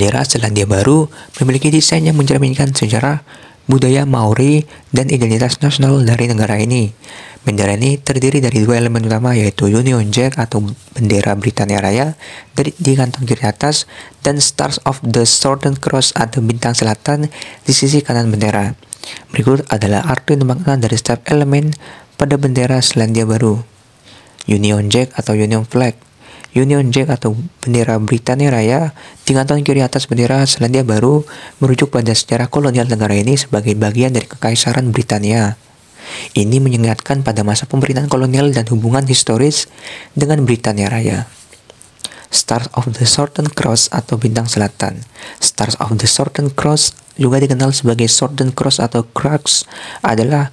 Bendera Selandia Baru memiliki desain yang mencerminkan sejarah, budaya Maori, dan identitas nasional dari negara ini. Bendera ini terdiri dari dua elemen utama yaitu Union Jack atau bendera Britania Raya dari di kantong kiri atas dan Stars of the Southern Cross atau bintang selatan di sisi kanan bendera. Berikut adalah arti dan makna dari setiap elemen pada bendera Selandia Baru. Union Jack atau Union Flag Union Jack atau bendera Britania Raya dengan tahun kiri atas bendera Selandia Baru merujuk pada sejarah kolonial negara ini sebagai bagian dari Kekaisaran Britania. Ini menyengatkan pada masa pemerintahan kolonial dan hubungan historis dengan Britania Raya. Stars of the Southern Cross atau Bintang Selatan. Stars of the Southern Cross juga dikenal sebagai Southern Cross atau Crux adalah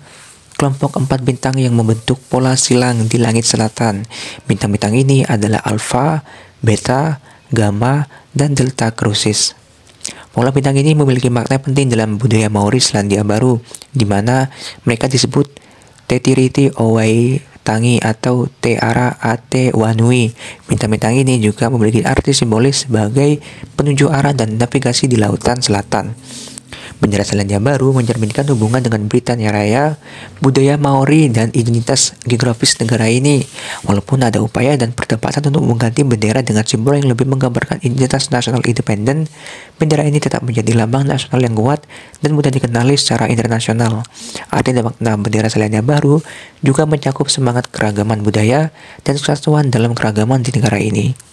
kelompok empat bintang yang membentuk pola silang di langit selatan. Bintang-bintang ini adalah Alpha, beta, gamma, dan delta Crucis. Pola bintang ini memiliki makna penting dalam budaya Maori Selandia Baru, di mana mereka disebut Tetiriti Owai Tangi atau Teara Ate Wanui. Bintang-bintang ini juga memiliki arti simbolis sebagai penunjuk arah dan navigasi di lautan selatan. Bendera Selandia Baru mencerminkan hubungan dengan Britania Raya, budaya Maori, dan identitas geografis negara ini, walaupun ada upaya dan perdebatan untuk mengganti bendera dengan simbol yang lebih menggambarkan identitas nasional independen, bendera ini tetap menjadi lambang nasional yang kuat dan mudah dikenali secara internasional. Arti dan makna bendera Selandia Baru juga mencakup semangat keragaman budaya dan kesatuan dalam keragaman di negara ini.